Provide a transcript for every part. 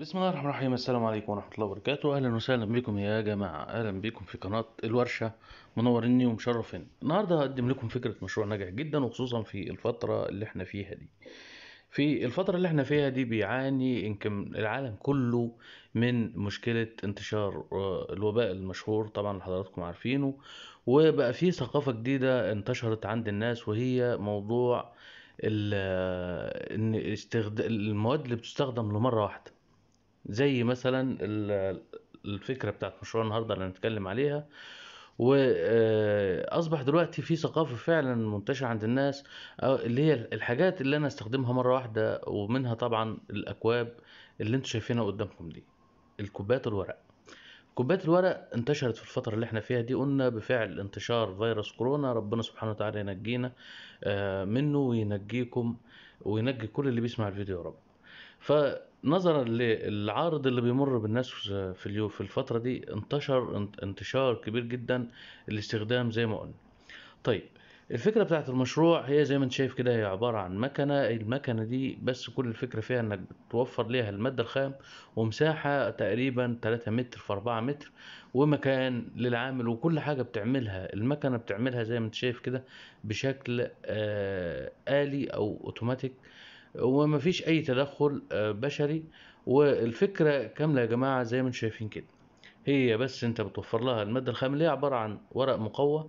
بسم الله الرحمن الرحيم السلام عليكم ورحمة الله وبركاته أهلا وسهلا بكم يا جماعة أهلا بكم في قناة الورشة منوريني ومشرفين النهاردة هقدم لكم فكرة مشروع ناجح جدا وخصوصا في الفترة اللي احنا فيها دي في الفترة اللي احنا فيها دي بيعاني يمكن العالم كله من مشكلة انتشار آه، الوباء المشهور طبعا حضراتكم عارفينه وبقى في ثقافة جديدة انتشرت عند الناس وهي موضوع آه، ان المواد اللي بتستخدم لمرة واحدة زي مثلا الفكره بتاعت مشروع النهارده اللي هنتكلم عليها واصبح آه، دلوقتي في ثقافه فعلا منتشره عند الناس اللي هي الحاجات اللي انا استخدمها مره واحده ومنها طبعا الاكواب اللي انتم شايفينها قدامكم دي الكوبايات الورق كوبايات الورق انتشرت في الفترة اللي احنا فيها دي قلنا بفعل انتشار فيروس كورونا ربنا سبحانه وتعالى ينجينا آه، منه وينجيكم وينجي كل اللي بيسمع الفيديو يا رب نظرا للعارض اللي بيمر بالناس في اليوم في الفترة دي انتشر انتشار كبير جدا الاستخدام زي ما قلنا طيب الفكرة بتاعت المشروع هي زي ما انت شايف كده هي عبارة عن مكنة المكنة دي بس كل الفكرة فيها انك بتوفر ليها المادة الخام ومساحة تقريبا 3 متر في 4 متر ومكان للعامل وكل حاجة بتعملها المكنة بتعملها زي ما انت شايف كده بشكل آه، آلي او اوتوماتيك آه وما فيش اي تدخل آه، بشري والفكره كامله يا جماعه زي ما شايفين كده هي بس انت بتوفر لها الماده الخام عباره عن ورق مقوى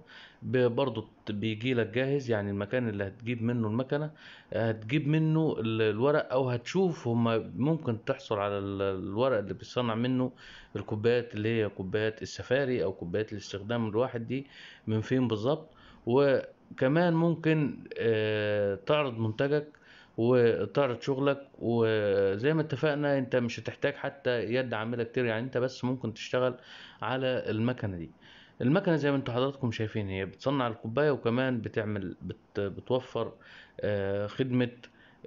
برضه بيجي لك جاهز يعني المكان اللي هتجيب منه المكنه آه، هتجيب منه الورق او هتشوف هما ممكن تحصل على الورق اللي بيصنع منه الكوبايات اللي هي كوبايات السفاري او كوبايات الاستخدام الواحد دي من فين بالظبط وكمان ممكن آه، تعرض منتجك وطارت شغلك وزي ما اتفقنا انت مش هتحتاج حتى يد عامله كتير يعني انت بس ممكن تشتغل على المكنه دي المكنه زي ما انتم حضراتكم شايفين هي بتصنع الكوبايه وكمان بتعمل بت بتوفر آه، خدمه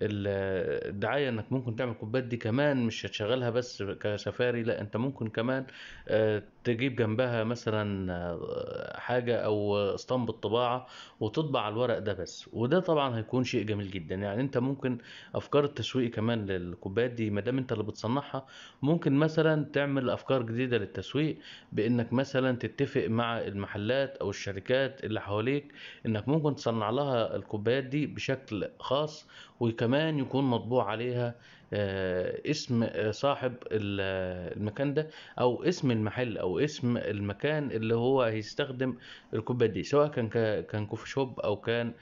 الدعايه انك ممكن تعمل كوبايات دي كمان مش هتشغلها بس كسفاري لا انت ممكن كمان آه، تجيب جنبها مثلا آه، حاجة أو اسطمب الطباعة وتطبع على الورق ده بس وده طبعا هيكون شيء جميل جدا يعني أنت ممكن أفكار التسويق كمان للكوبايات دي مادام أنت اللي بتصنعها ممكن مثلا تعمل أفكار جديدة للتسويق بإنك مثلا تتفق مع المحلات أو الشركات اللي حواليك إنك ممكن تصنع لها الكوبايات دي بشكل خاص وكمان يكون مطبوع عليها آه، اسم آه، صاحب آه، المكان ده او اسم المحل او اسم المكان اللي هو هيستخدم الكوبايه دي سواء كان كان كوفي شوب او كان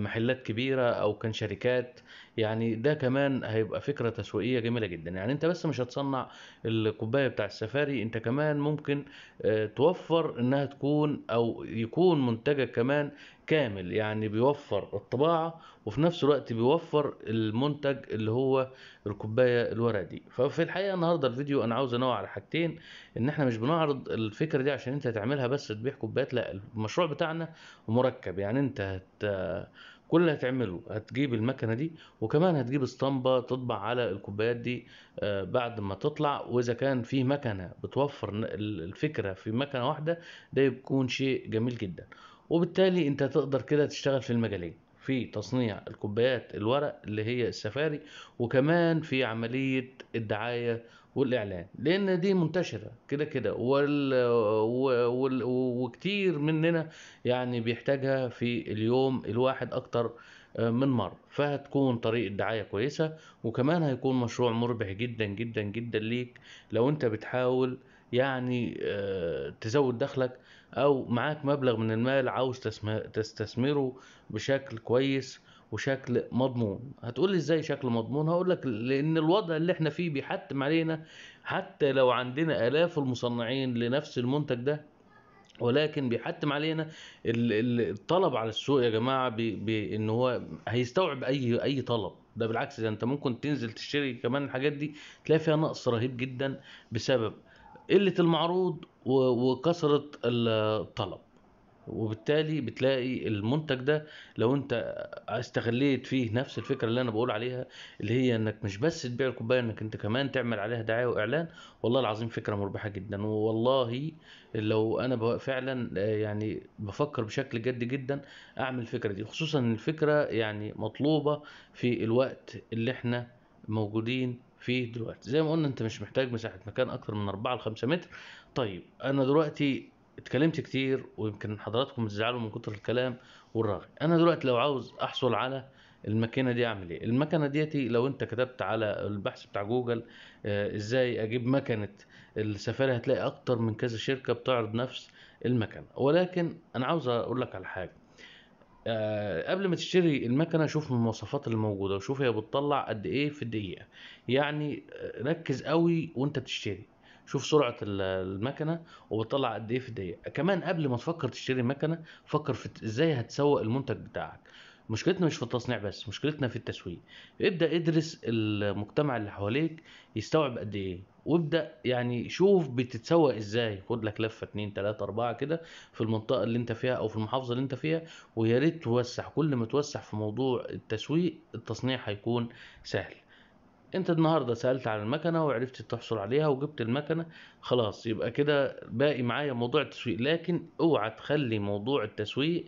محلات كبيره او كان شركات يعني ده كمان هيبقى فكره تسويقيه جميله جدا يعني انت بس مش هتصنع الكوبايه بتاع السفاري انت كمان ممكن توفر انها تكون او يكون منتجك كمان كامل يعني بيوفر الطباعة وفي نفس الوقت بيوفر المنتج اللي هو الكوباية دي ففي الحقيقة النهاردة الفيديو انا عاوز انوع على حاجتين ان احنا مش بنعرض الفكرة دي عشان انت هتعملها بس تبيع كوبايات لا المشروع بتاعنا مركب يعني انت هت كل اللي هتعمله هتجيب المكنه دي وكمان هتجيب اسطمبه تطبع على الكوبايات دي آه، بعد ما تطلع واذا كان في مكنه بتوفر الفكره في مكنه واحده ده بيكون شيء جميل جدا وبالتالي انت تقدر كده تشتغل في المجالين في تصنيع الكوبايات الورق اللي هي السفاري وكمان في عملية الدعاية والإعلان لأن دي منتشرة كده كده وال... وال... وكتير مننا يعني بيحتاجها في اليوم الواحد أكتر من مرة فهتكون طريقة دعاية كويسة وكمان هيكون مشروع مربح جدا جدا جدا ليك لو انت بتحاول يعني آه، تزود دخلك او معاك مبلغ من المال عاوز تستثمره بشكل كويس وشكل مضمون هتقول لي ازاي شكل مضمون هقول لك لان الوضع اللي احنا فيه بيحتم علينا حتى لو عندنا الاف المصنعين لنفس المنتج ده ولكن بيحتم علينا الطلب على السوق يا جماعه بان هو هيستوعب اي اي طلب ده بالعكس ده انت ممكن تنزل تشتري كمان الحاجات دي تلاقي فيها نقص رهيب جدا بسبب قله المعروض وكثرة الطلب وبالتالي بتلاقي المنتج ده لو انت استغليت فيه نفس الفكره اللي انا بقول عليها اللي هي انك مش بس تبيع الكوبايه انك انت كمان تعمل عليها دعايه واعلان والله العظيم فكره مربحه جدا والله لو انا فعلا آه، يعني بفكر بشكل جد جدا اعمل الفكره دي خصوصا الفكره يعني مطلوبه في الوقت اللي احنا موجودين فيه دلوقتي زي ما قلنا انت مش محتاج مساحه مكان اكتر من 4 ل 5 متر طيب انا دلوقتي اتكلمت كتير ويمكن حضراتكم تزعلوا من كتر الكلام والرغي انا دلوقتي لو عاوز احصل على الماكينه دي اعمل ايه المكنه ديتي لو انت كتبت على البحث بتاع جوجل آه ازاي اجيب مكنه السفاري هتلاقي اكتر من كذا شركه بتعرض نفس المكنه ولكن انا عاوز اقول لك على حاجه أه قبل ما تشتري المكنه شوف المواصفات اللي موجوده وشوف هي بتطلع قد ايه في الدقيقه يعني آه، ركز قوي وانت بتشتري شوف سرعه المكنه وبتطلع قد ايه في الدقيقه كمان قبل ما تفكر تشتري مكنه فكر في ازاي هتسوق المنتج بتاعك مشكلتنا مش في التصنيع بس مشكلتنا في التسويق ابدا ادرس المجتمع اللي حواليك يستوعب قد ايه وابدا يعني شوف بتتسوق ازاي خد لك لفه اتنين تلاته اربعه كده في المنطقه اللي انت فيها او في المحافظه اللي انت فيها ويا ريت توسع كل ما توسع في موضوع التسويق التصنيع هيكون سهل انت النهارده سالت عن المكنه وعرفت تحصل عليها وجبت المكنه خلاص يبقى كده باقي معايا موضوع التسويق لكن اوعى تخلي موضوع التسويق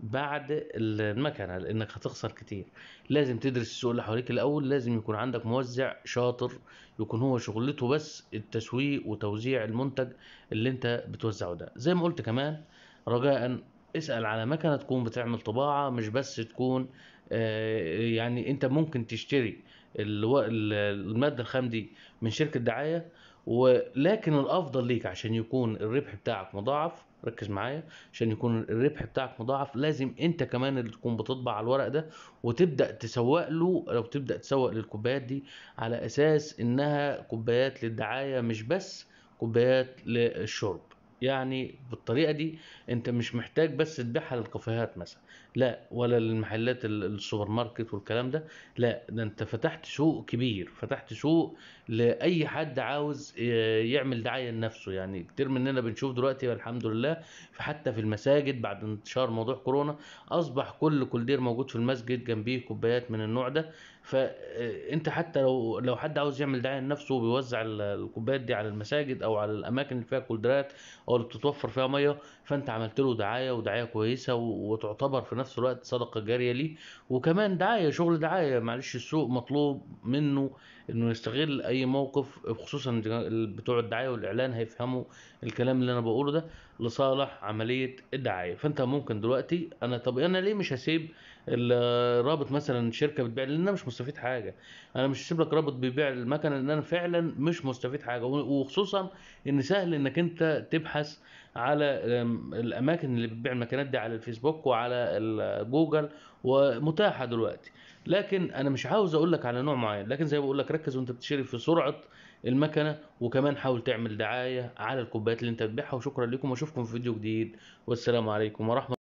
بعد المكنه لانك هتخسر كتير لازم تدرس السوق اللي حواليك الاول لازم يكون عندك موزع شاطر يكون هو شغلته بس التسويق وتوزيع المنتج اللي انت بتوزعه ده زي ما قلت كمان رجاء اسال على مكنه تكون بتعمل طباعه مش بس تكون آه، يعني انت ممكن تشتري الماده الخام دي من شركه دعايه ولكن الافضل ليك عشان يكون الربح بتاعك مضاعف ركز معايا عشان يكون الربح بتاعك مضاعف لازم انت كمان اللي تكون بتطبع على الورق ده وتبدا تسوق له او تبدا تسوق للكوبايات دي على اساس انها كوبايات للدعايه مش بس كوبايات للشرب يعني بالطريقه دي انت مش محتاج بس تبيعها للكافيهات مثلا لا ولا المحلات السوبر ماركت والكلام ده لا ده انت فتحت سوق كبير فتحت سوق لاي حد عاوز يعمل دعايه لنفسه يعني كتير مننا بنشوف دلوقتي الحمد لله حتى في المساجد بعد انتشار موضوع كورونا اصبح كل كولدير موجود في المسجد جنبيه كوبايات من النوع ده فانت آه، حتى لو لو حد عاوز يعمل دعايه لنفسه وبيوزع الكوبايات دي على المساجد او على الاماكن اللي فيها كولدرات او اللي بتتوفر فيها ميه فانت عملت له دعايه ودعايه كويسه وتعتبر في نفس الوقت صدقه جاريه ليه وكمان دعايه شغل دعايه معلش السوق مطلوب منه انه يستغل اي موقف خصوصا بتوع الدعايه والاعلان هيفهموا الكلام اللي انا بقوله ده لصالح عمليه الدعايه فانت ممكن دلوقتي انا طب انا ليه مش هسيب رابط مثلا شركه بتبيع لان انا مش مستفيد حاجه انا مش هسيب لك رابط بيبيع المكنه لان انا فعلا مش مستفيد حاجه وخصوصا ان سهل انك انت تبحث على الاماكن اللي بتبيع المكنات دي على الفيسبوك وعلى جوجل ومتاحه دلوقتي لكن انا مش عاوز اقول لك على نوع معين لكن زي ما بقول لك ركز وانت بتشتري في سرعه المكنه وكمان حاول تعمل دعايه على الكوبايات اللي انت بتبيعها وشكرا لكم واشوفكم في فيديو جديد والسلام عليكم ورحمه